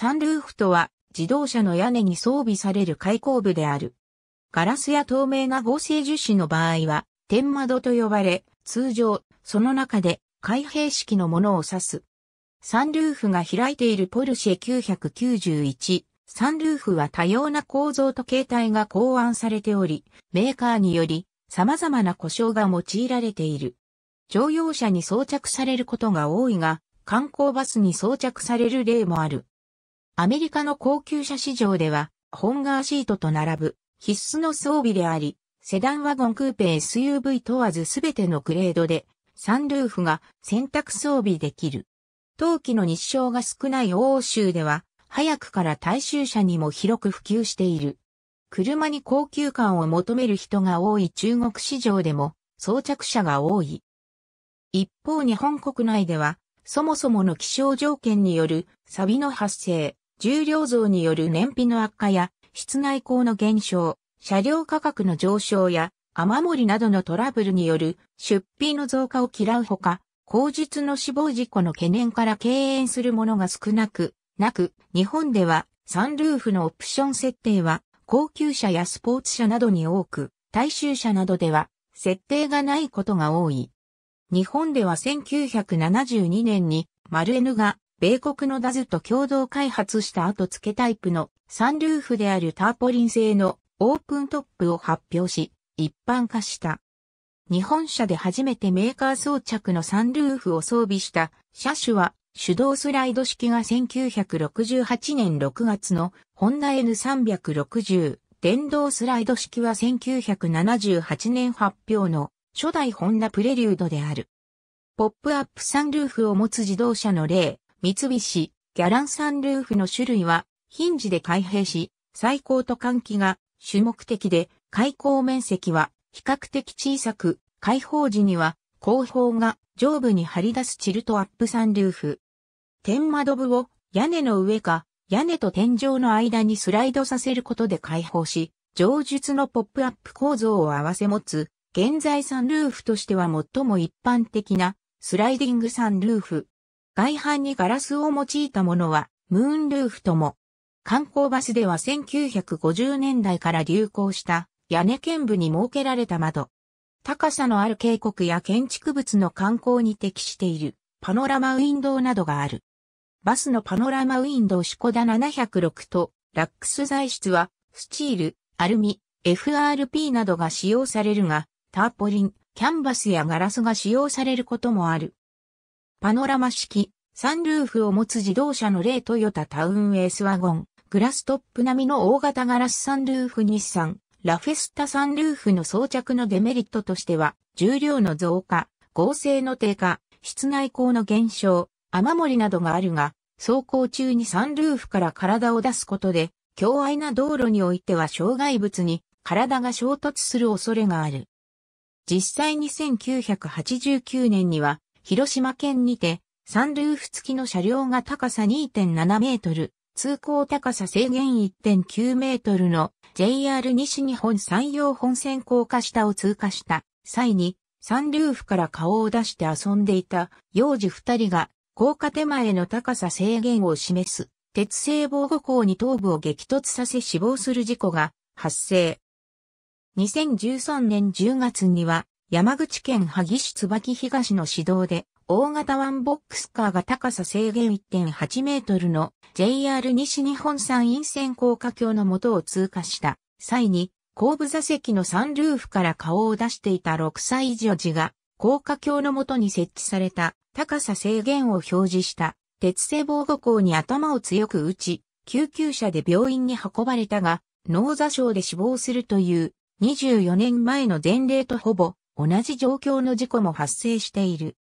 サンルーフとは自動車の屋根に装備される開口部である。ガラスや透明な合成樹脂の場合は天窓と呼ばれ、通常、その中で開閉式のものを指す。サンルーフが開いているポルシェ991、サンルーフは多様な構造と形態が考案されており、メーカーにより様々な故障が用いられている。乗用車に装着されることが多いが、観光バスに装着される例もある。アメリカの高級車市場では、ホンガーシートと並ぶ必須の装備であり、セダンワゴンクーペ SUV 問わずすべてのグレードで、サンルーフが選択装備できる。冬季の日照が少ない欧州では、早くから大衆車にも広く普及している。車に高級感を求める人が多い中国市場でも装着者が多い。一方日本国内では、そもそもの気象条件によるサビの発生、重量増による燃費の悪化や、室内鋼の減少、車両価格の上昇や、雨漏りなどのトラブルによる出費の増加を嫌うほか、後日の死亡事故の懸念から敬遠するものが少なく、なく、日本ではサンルーフのオプション設定は高級車やスポーツ車などに多く、大衆車などでは設定がないことが多い。日本では1972年にマルエヌが米国のダズと共同開発した後付けタイプのサンルーフであるターポリン製のオープントップを発表し、一般化した。日本車で初めてメーカー装着のサンルーフを装備した車種は手動スライド式が1968年6月のホンダ N360、電動スライド式は1978年発表の初代ホンダプレリュードである。ポップアップサンルーフを持つ自動車の例、三菱、ギャランサンルーフの種類は、ヒンジで開閉し、最高と換気が主目的で、開口面積は比較的小さく、開放時には後方が上部に張り出すチルトアップサンルーフ。天窓部を屋根の上か、屋根と天井の間にスライドさせることで開放し、上述のポップアップ構造を合わせ持つ、現在サンルーフとしては最も一般的なスライディングサンルーフ。外反にガラスを用いたものは、ムーンルーフとも。観光バスでは1950年代から流行した屋根見部に設けられた窓。高さのある渓谷や建築物の観光に適しているパノラマウィンドウなどがある。バスのパノラマウィンドウシコダ706とラックス材質はスチール、アルミ、FRP などが使用されるが、ターポリン、キャンバスやガラスが使用されることもある。パノラマ式、サンルーフを持つ自動車の例トヨタタウンエースワゴン、グラストップ並みの大型ガラスサンルーフ日産、ラフェスタサンルーフの装着のデメリットとしては、重量の増加、合成の低下、室内光の減少、雨漏りなどがあるが、走行中にサンルーフから体を出すことで、強愛な道路においては障害物に体が衝突する恐れがある。実際に1989年には広島県にて、サンルーフ付きの車両が高さ2.7メートル、通行高さ制限1.9メートルの JR 西日本山陽本線高架下を通過した際に、サンルーフから顔を出して遊んでいた幼児二人が高架手前の高さ制限を示す鉄製防護工に頭部を激突させ死亡する事故が発生。2013年10月には山口県萩市椿東の市道で、大型ワンボックスカーが高さ制限1.8メートルの JR 西日本山陰線高架橋の元を通過した際に、後部座席のサンルーフから顔を出していた6歳女児が、高架橋の元に設置された高さ制限を表示した鉄製防護校に頭を強く打ち、救急車で病院に運ばれたが、脳座症で死亡するという24年前の前例とほぼ同じ状況の事故も発生している。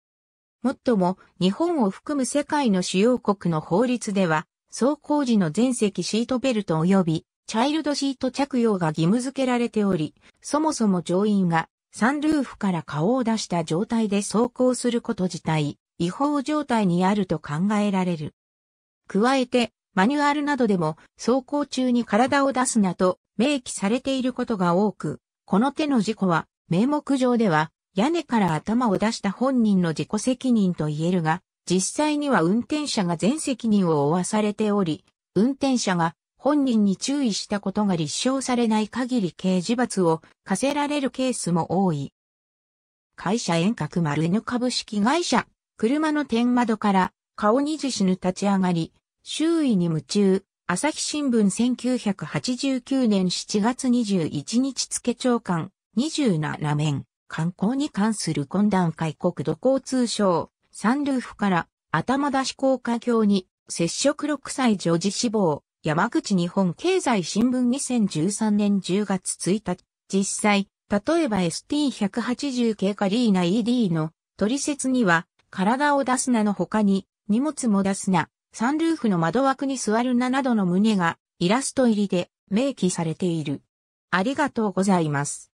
もっとも、日本を含む世界の主要国の法律では、走行時の全席シートベルト及び、チャイルドシート着用が義務付けられており、そもそも乗員が、サンルーフから顔を出した状態で走行すること自体、違法状態にあると考えられる。加えて、マニュアルなどでも、走行中に体を出すなと、明記されていることが多く、この手の事故は、名目上では、屋根から頭を出した本人の自己責任と言えるが、実際には運転者が全責任を負わされており、運転者が本人に注意したことが立証されない限り刑事罰を課せられるケースも多い。会社遠隔丸 N 株式会社、車の天窓から顔にじしぬ立ち上がり、周囲に夢中、朝日新聞1989年7月21日付長官、27面、観光に関する懇談会国土交通省、サンルーフから頭出し高架橋に接触6歳女児死亡、山口日本経済新聞2013年10月1日、実際、例えば ST180 系カリーナ ED の取説には、体を出すなの他に、荷物も出すな、サンルーフの窓枠に座るななどの胸がイラスト入りで明記されている。ありがとうございます。